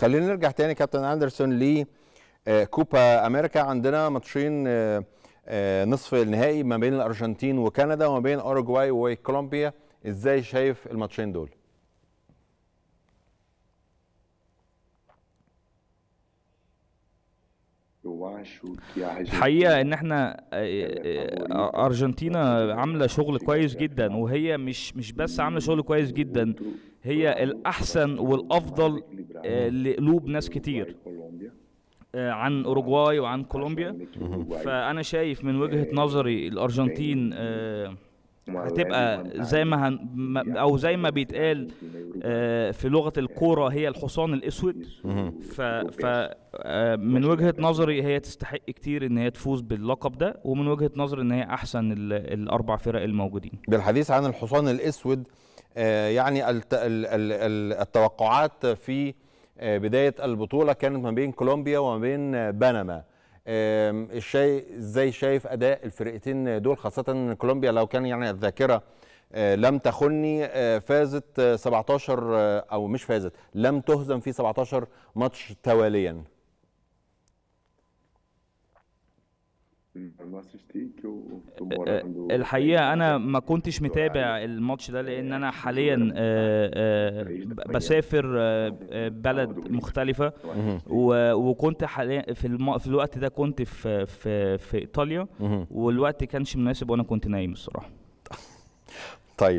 خلينا نرجع تاني كابتن اندرسون ل آه، كوبا امريكا عندنا ماتشين آه، آه، نصف النهائي ما بين الارجنتين وكندا وما بين اوروجواي وكولومبيا ازاي شايف الماتشين دول الحقيقه ان احنا ارجنتينا عامله شغل كويس جدا وهي مش مش بس عامله شغل كويس جدا هي الاحسن والافضل آه، لقلوب ناس كتير آه، عن اوروجواي وعن كولومبيا فانا شايف من وجهه نظري الارجنتين آه، هتبقى زي ما هن او زي ما بيتقال في لغه الكوره هي الحصان الاسود ف من وجهه نظري هي تستحق كتير ان هي تفوز باللقب ده ومن وجهه نظري ان هي احسن الاربع فرق الموجودين بالحديث عن الحصان الاسود يعني التوقعات في آه، بدايه البطوله كانت ما بين كولومبيا وما بين آه، بنما الشيء ازاي شايف اداء الفرقتين دول خاصه كولومبيا لو كان يعني الذاكره آه، لم تخني فازت 17 او مش فازت لم تهزم في 17 ماتش تواليا الحقيقه انا ما كنتش متابع الماتش ده لان انا حاليا آه، آه، بسافر آه، بلد مختلفه وكنت حاليا في في الوقت ده كنت في في في ايطاليا والوقت كانش مناسب وانا كنت نايم الصراحه طيب